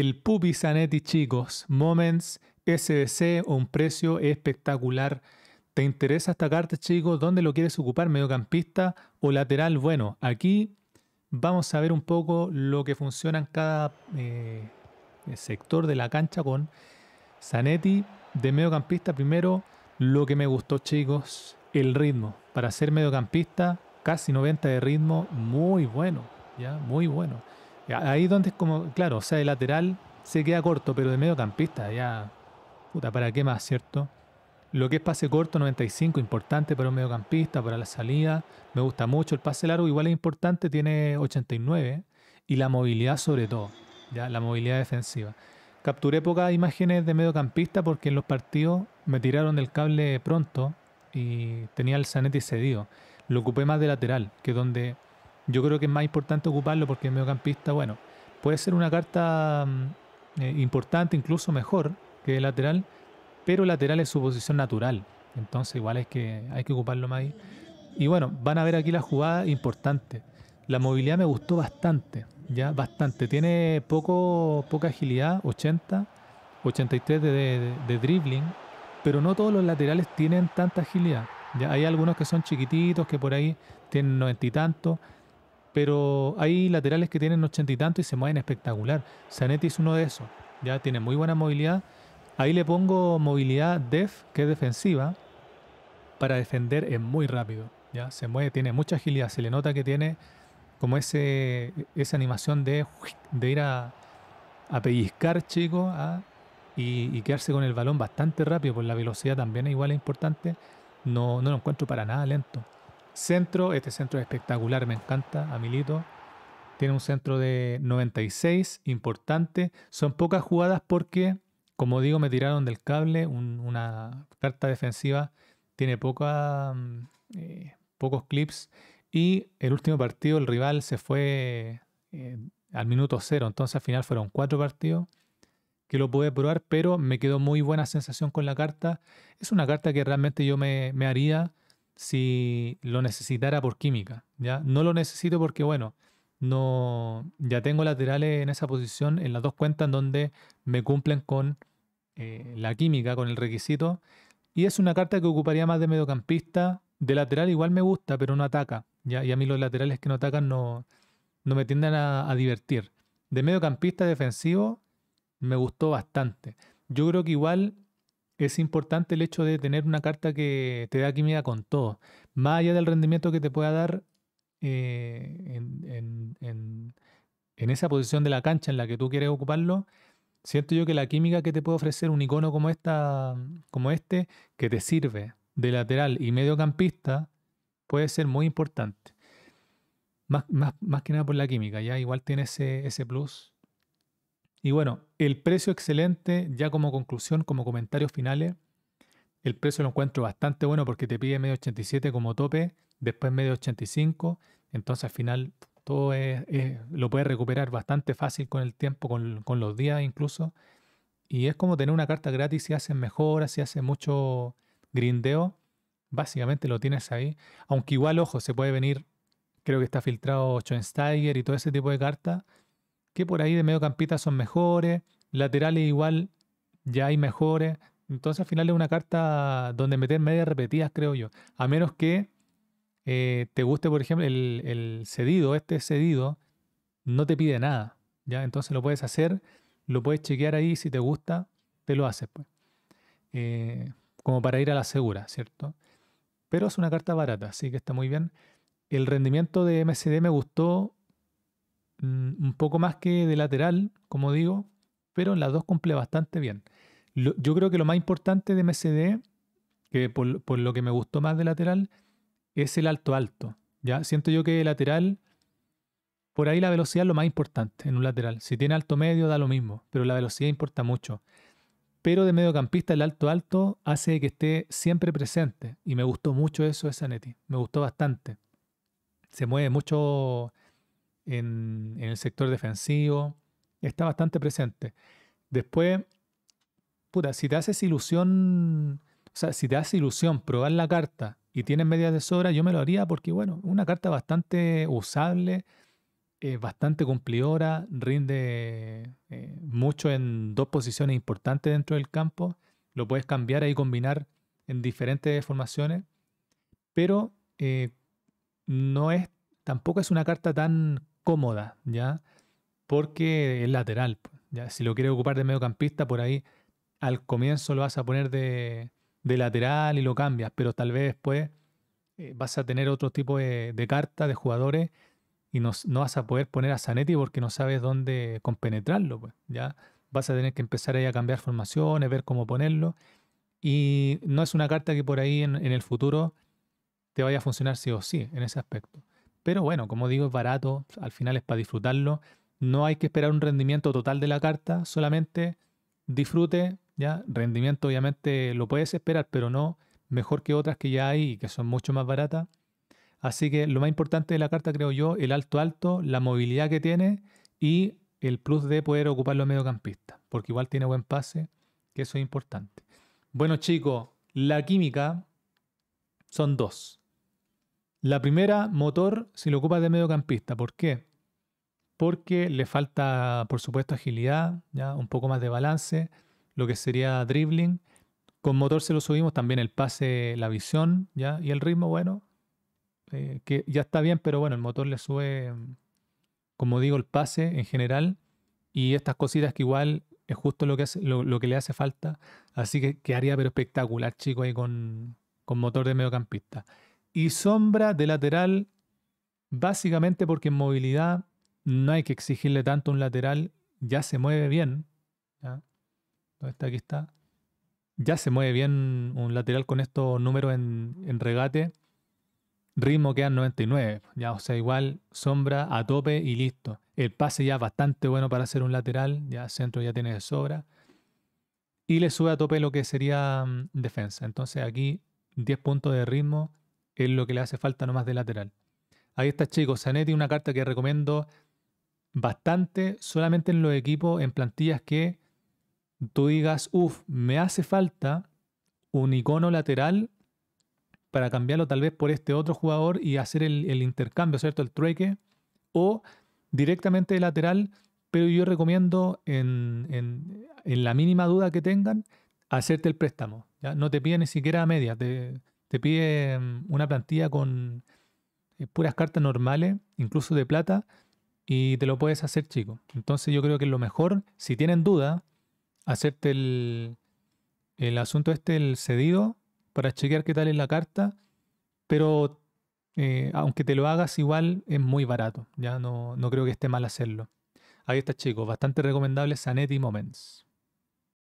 El Pupi Zanetti, chicos. Moments SBC, un precio espectacular. ¿Te interesa esta carta, chicos? ¿Dónde lo quieres ocupar? ¿Mediocampista o lateral? Bueno, aquí vamos a ver un poco lo que funciona en cada eh, sector de la cancha con Zanetti de mediocampista. Primero, lo que me gustó, chicos, el ritmo. Para ser mediocampista, casi 90 de ritmo, muy bueno, ya, muy bueno. Ahí donde es como, claro, o sea, de lateral se queda corto, pero de mediocampista ya. Puta, ¿para qué más, cierto? Lo que es pase corto, 95, importante para un mediocampista, para la salida. Me gusta mucho. El pase largo igual es importante, tiene 89. Y la movilidad sobre todo, ya la movilidad defensiva. Capturé pocas imágenes de mediocampista porque en los partidos me tiraron del cable pronto y tenía el Zanetti cedido. Lo ocupé más de lateral, que donde yo creo que es más importante ocuparlo porque el mediocampista, bueno, puede ser una carta mm, eh, importante, incluso mejor que el lateral, pero lateral es su posición natural. Entonces igual es que hay que ocuparlo más ahí. Y bueno, van a ver aquí la jugada importante. La movilidad me gustó bastante, ya bastante. Tiene poco, poca agilidad, 80, 83 de, de, dribbling, pero no todos los laterales tienen tanta agilidad. Ya hay algunos que son chiquititos, que por ahí tienen 90 y tantos pero hay laterales que tienen ochenta y tanto y se mueven espectacular. Zanetti es uno de esos, ya tiene muy buena movilidad. Ahí le pongo movilidad def, que es defensiva, para defender es muy rápido, ya se mueve, tiene mucha agilidad, se le nota que tiene como ese, esa animación de, de ir a, pellizcar, chicos, ¿ah? y, quedarse con el balón bastante rápido, por la velocidad también es igual es importante. no lo encuentro para nada lento centro. Este centro es espectacular, me encanta, Amilito, Tiene un centro de 96, importante. Son pocas jugadas porque, como digo, me tiraron del cable. una carta defensiva tiene poca, mm, eh, pocos clips. Y el último partido, el rival se fue eh, al minuto cero. Entonces al final fueron cuatro partidos que lo pude probar, pero me quedó muy buena sensación con la carta. Es una carta que realmente yo me haría si lo necesitara por química, ¿ya? No lo necesito porque, bueno, no, ya tengo laterales en esa posición, en las dos cuentas donde me cumplen con eh, la química, con el requisito. Y es una carta que ocuparía más de mediocampista. De lateral igual me gusta, pero no ataca. ¿ya? Y a mí los laterales que no atacan no, no me tienden a divertir. De mediocampista defensivo me gustó bastante. Yo creo que igual es importante el hecho de tener una carta que te da química con todo. Más allá del rendimiento que te pueda dar eh, en, esa posición de la cancha en la que tú quieres ocuparlo, siento yo que la química que te puede ofrecer un icono como, esta, como este, que te sirve de lateral y mediocampista, puede ser muy importante. Más, que nada por la química, ya igual tiene ese, ese plus y bueno, el precio excelente, ya como conclusión, como comentarios finales, el precio lo encuentro bastante bueno porque te pide medio 87 como tope, después medio 85, entonces al final todo lo puedes recuperar bastante fácil con el tiempo, con, los días incluso. Y es como tener una carta gratis si hace mejoras, si haces mucho grindeo, básicamente lo tienes ahí. Aunque igual, ojo, se puede venir, creo que está filtrado 8 y todo ese tipo de cartas que por ahí de campita son mejores, laterales igual ya hay mejores. Entonces al final es una carta donde meter medias repetidas, creo yo. A menos que eh, te guste, por ejemplo, el, cedido, este cedido, no te pide nada. ¿ya? Entonces lo puedes hacer, lo puedes chequear ahí, si te gusta, te lo haces. Pues. Eh, como para ir a la segura, ¿cierto? Pero es una carta barata, así que está muy bien. El rendimiento de MCD me gustó Mm, un poco más que de lateral, como digo, pero en las dos cumple bastante bien. yo creo que lo más importante de MCD, que por, lo que me gustó más de lateral, es el alto-alto. ¿ya? Siento yo que lateral, por ahí la velocidad es lo más importante en un lateral. Si tiene alto-medio da lo mismo, pero la velocidad importa mucho. Pero de mediocampista el alto-alto hace que esté siempre presente. Y me gustó mucho eso de Zanetti. Me gustó bastante. Se mueve mucho en, el sector defensivo, está bastante presente. Después, puta, si te haces ilusión, o sea, si te hace ilusión probar la carta y tienes medias de sobra, yo me lo haría porque, bueno, una carta bastante usable, eh, bastante cumplidora, rinde eh, mucho en dos posiciones importantes dentro del campo, lo puedes cambiar ahí, combinar en diferentes formaciones, pero eh, no es, tampoco es una carta tan cómoda, ¿ya? Porque es lateral, ¿ya? Si lo quieres ocupar de mediocampista, por ahí al comienzo lo vas a poner de, lateral y lo cambias, pero tal vez después eh, vas a tener otro tipo de, carta de jugadores y no, vas a poder poner a Zanetti porque no sabes dónde compenetrarlo, pues, ¿ya? Vas a tener que empezar ahí a cambiar formaciones, ver cómo ponerlo. Y no es una carta que por ahí en el futuro te vaya a funcionar sí o sí en ese aspecto. Pero bueno, como digo, es barato, al final es para disfrutarlo. No hay que esperar un rendimiento total de la carta, solamente disfrute, ¿ya? Rendimiento obviamente lo puedes esperar, pero no mejor que otras que ya hay y que son mucho más baratas. Así que lo más importante de la carta creo yo, el alto alto, la movilidad que tiene y el plus de poder ocupar los mediocampistas, porque igual tiene buen pase, que eso es importante. Bueno chicos, la química son dos. La primera, motor, si lo ocupa de mediocampista. ¿Por qué? Porque le falta, por supuesto, agilidad, ¿ya? un poco más de balance, lo que sería dribbling. Con motor se lo subimos también el pase, la visión, ¿ya? Y el ritmo, bueno, eh, que ya está bien, pero bueno, el motor le sube, como digo, el pase en general y estas cositas que igual es justo lo que, lo, que le hace falta. Así que quedaría pero espectacular, chico, ahí con, con motor de mediocampista y sombra de lateral, básicamente porque en movilidad no hay que exigirle tanto un lateral, ya se mueve bien. está? Aquí está. Ya se mueve bien un lateral con estos números en, regate. Ritmo quedan 99, ya, o sea, igual sombra a tope y listo. El pase ya bastante bueno para hacer un lateral, ya centro ya tiene de sobra. Y le sube a tope lo que sería mm, defensa. Entonces aquí 10 puntos de ritmo es lo que le hace falta nomás de lateral. Ahí está, chicos. Zanetti, una carta que recomiendo bastante solamente en los equipos, en plantillas que tú digas, uff, me hace falta un icono lateral para cambiarlo tal vez por este otro jugador y hacer el, intercambio, ¿cierto? El trueque. O directamente de lateral, pero yo recomiendo en, la mínima duda que tengan, hacerte el préstamo. ¿ya? No te piden ni siquiera a media, te pide mm, una plantilla con eh, puras cartas normales, incluso de plata, y te lo puedes hacer chico. Entonces yo creo que lo mejor, si tienen duda, hacerte el, asunto este, el cedido, para chequear qué tal es la carta, pero eh, aunque te lo hagas igual, es muy barato, ya no, no creo que esté mal hacerlo. Ahí está chicos, bastante recomendable Sanetti Moments.